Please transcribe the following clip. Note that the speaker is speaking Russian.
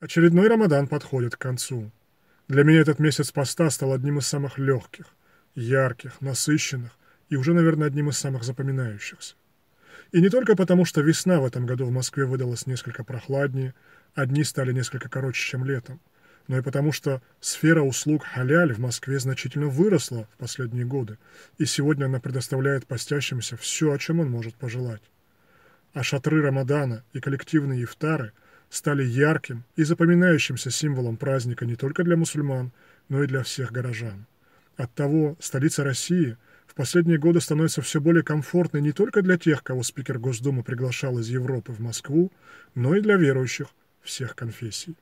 Очередной Рамадан подходит к концу. Для меня этот месяц поста стал одним из самых легких, ярких, насыщенных и уже, наверное, одним из самых запоминающихся. И не только потому, что весна в этом году в Москве выдалась несколько прохладнее, а дни стали несколько короче, чем летом, но и потому, что сфера услуг халяль в Москве значительно выросла в последние годы, и сегодня она предоставляет постящимся все, о чем он может пожелать. А шатры Рамадана и коллективные ифтары – стали ярким и запоминающимся символом праздника не только для мусульман, но и для всех горожан. Оттого столица России в последние годы становится все более комфортной не только для тех, кого спикер Госдумы приглашал из Европы в Москву, но и для верующих всех конфессий.